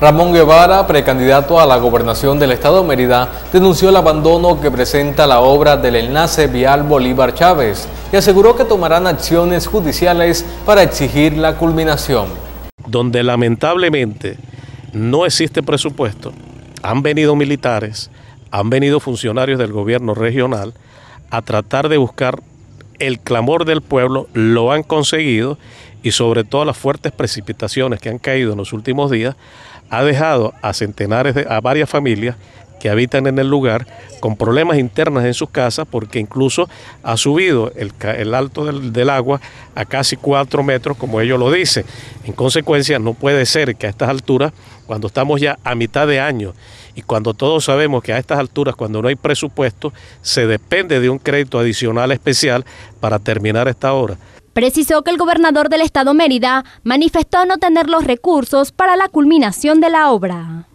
Ramón Guevara, precandidato a la gobernación del Estado de Mérida, denunció el abandono que presenta la obra del enlace vial Bolívar Chávez y aseguró que tomarán acciones judiciales para exigir la culminación. Donde lamentablemente no existe presupuesto, han venido militares, han venido funcionarios del gobierno regional a tratar de buscar el clamor del pueblo lo han conseguido y sobre todo las fuertes precipitaciones que han caído en los últimos días ha dejado a centenares de, a varias familias que habitan en el lugar, con problemas internos en sus casas, porque incluso ha subido el, alto del, agua a casi cuatro metros, como ellos lo dicen. En consecuencia, no puede ser que a estas alturas, cuando estamos ya a mitad de año y cuando todos sabemos que a estas alturas, cuando no hay presupuesto, se depende de un crédito adicional especial para terminar esta obra. Precisó que el gobernador del estado Mérida manifestó no tener los recursos para la culminación de la obra.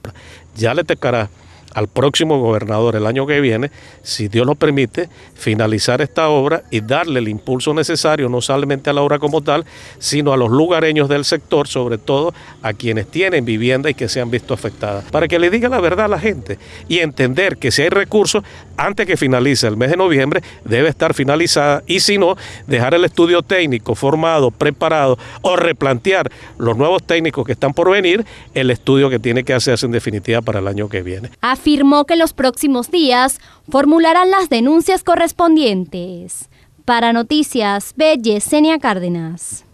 Ya le tocará al próximo gobernador el año que viene, si Dios lo permite, finalizar esta obra y darle el impulso necesario no solamente a la obra como tal, sino a los lugareños del sector, sobre todo a quienes tienen vivienda y que se han visto afectadas, para que le diga la verdad a la gente y entender que si hay recursos, antes que finalice el mes de noviembre, debe estar finalizada y si no, dejar el estudio técnico formado, preparado o replantear los nuevos técnicos que están por venir, el estudio que tiene que hacerse en definitiva para el año que viene firmó que en los próximos días formularán las denuncias correspondientes. Para Noticias, B. Yesenia Cárdenas.